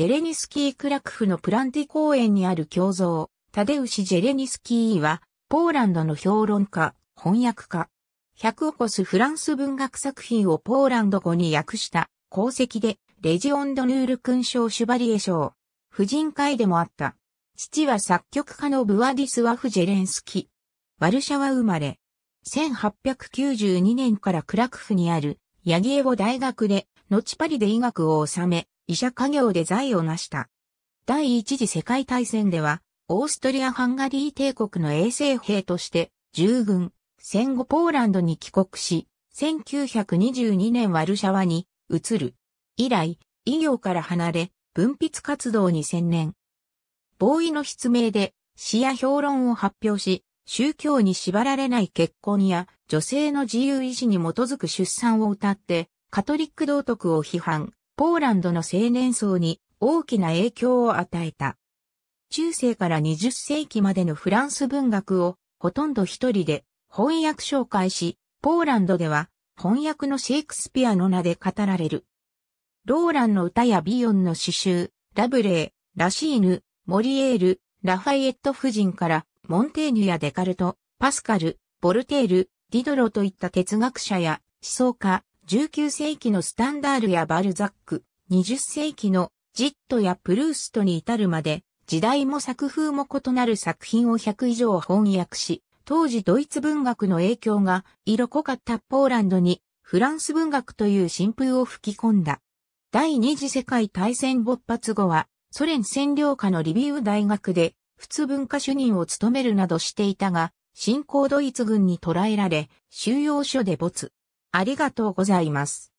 ジェレニスキー・クラクフのプランティ公園にある胸像、タデウシ・ジェレニスキーは、ポーランドの評論家、翻訳家。100オコスフランス文学作品をポーランド語に訳した功績で、レジオンドヌール勲章シュバリエ賞。婦人会でもあった。父は作曲家のブワディスワフ・ジェレンスキ。ワルシャワ生まれ。1892年からクラクフにあるヤギエゴ大学で、後パリで医学を治め、医者家業で財を成した。第一次世界大戦では、オーストリア・ハンガリー帝国の衛生兵として、従軍、戦後ポーランドに帰国し、1922年ワルシャワに移る。以来、医業から離れ、文筆活動に専念。防衛の筆明で詩や評論を発表し、宗教に縛られない結婚や女性の自由意志に基づく出産を歌って、カトリック道徳を批判、ポーランドの青年層に大きな影響を与えた。中世から20世紀までのフランス文学をほとんど一人で翻訳紹介し、ポーランドでは翻訳のシェイクスピアの名で語られる。ローランの歌やビヨンの詩集、ラブレー、ラシーヌ、モリエール、ラファイエット夫人からモンテーニュやデカルト、パスカル、ボルテール、ディドロといった哲学者や思想家、19世紀のスタンダールやバルザック、20世紀のジットやプルーストに至るまで、時代も作風も異なる作品を100以上翻訳し、当時ドイツ文学の影響が色濃かったポーランドにフランス文学という新風を吹き込んだ。第二次世界大戦勃発後はソ連占領下のリビウ大学で普通文化主任を務めるなどしていたが、新興ドイツ軍に捕らえられ、収容所で没。ありがとうございます。